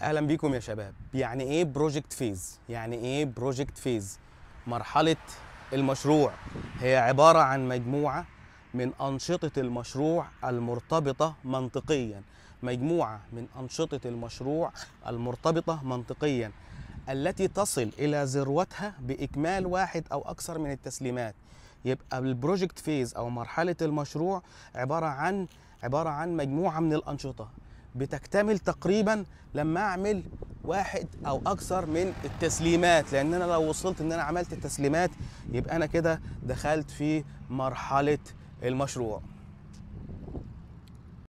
اهلا بيكم يا شباب يعني ايه بروجكت فيز يعني ايه بروجكت فيز مرحله المشروع هي عباره عن مجموعه من انشطه المشروع المرتبطه منطقيا مجموعه من انشطه المشروع المرتبطه منطقيا التي تصل الى ذروتها باكمال واحد او اكثر من التسليمات يبقى البروجكت فيز او مرحله المشروع عباره عن عباره عن مجموعه من الانشطه بتكتمل تقريبا لما اعمل واحد او اكثر من التسليمات لان انا لو وصلت ان انا عملت التسليمات يبقى انا كده دخلت في مرحله المشروع